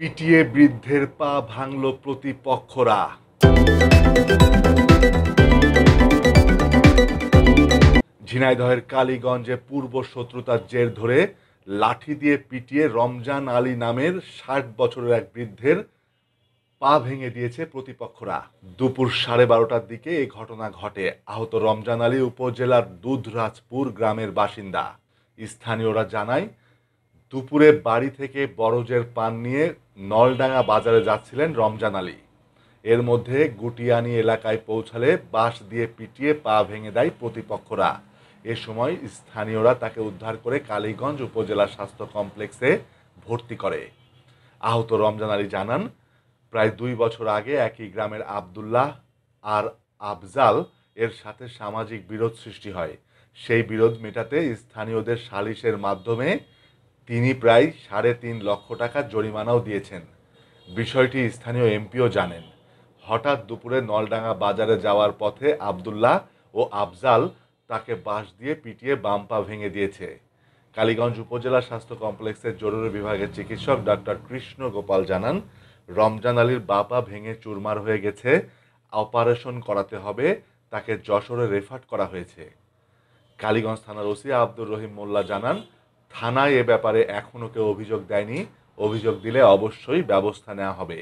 পিটিয়ে বৃদ্ধের পা ভাঙল প্রতিপক্ষরা ঝিনাইদহের কালীগঞ্জে পূর্ব শত্রুতার জের ধরে লাঠি দিয়ে পিটিয়ে রমজান আলী নামের ষাট বছরের এক বৃদ্ধের পা ভেঙে দিয়েছে প্রতিপক্ষরা দুপুর সাড়ে বারোটার দিকে এই ঘটনা ঘটে আহত রমজান আলী উপজেলার দুধরাজপুর গ্রামের বাসিন্দা স্থানীয়রা জানায় দুপুরে বাড়ি থেকে বরজের পান নিয়ে নলডাঙ্গা বাজারে যাচ্ছিলেন রমজান আলী এর মধ্যে গুটিয়ানি এলাকায় পৌঁছালে বাঁশ দিয়ে পিটিয়ে পা ভেঙে দেয় প্রতিপক্ষরা এ সময় স্থানীয়রা তাকে উদ্ধার করে কালীগঞ্জ উপজেলা স্বাস্থ্য কমপ্লেক্সে ভর্তি করে আহত রমজান আলী জানান প্রায় দুই বছর আগে একই গ্রামের আবদুল্লাহ আর আফজাল এর সাথে সামাজিক বিরোধ সৃষ্টি হয় সেই বিরোধ মেটাতে স্থানীয়দের সালিশের মাধ্যমে তিনি প্রায় সাড়ে তিন লক্ষ টাকা জরিমানাও দিয়েছেন বিষয়টি স্থানীয় এমপিও জানেন হঠাৎ দুপুরে নলডাঙ্গা বাজারে যাওয়ার পথে আবদুল্লাহ ও আফজাল তাকে বাঁশ দিয়ে পিটিয়ে বাম পা ভেঙে দিয়েছে কালীগঞ্জ উপজেলা স্বাস্থ্য কমপ্লেক্সের জরুরি বিভাগের চিকিৎসক ডাক্তার কৃষ্ণ গোপাল জানান রমজান আলীর বাপা ভেঙে চুরমার হয়ে গেছে অপারেশন করাতে হবে তাকে যশোরে রেফার করা হয়েছে কালীগঞ্জ থানার ওসি আব্দুর রহিম মোল্লা জানান থানায় এ ব্যাপারে এখনও কেউ অভিযোগ দেয়নি অভিযোগ দিলে অবশ্যই ব্যবস্থা নেওয়া হবে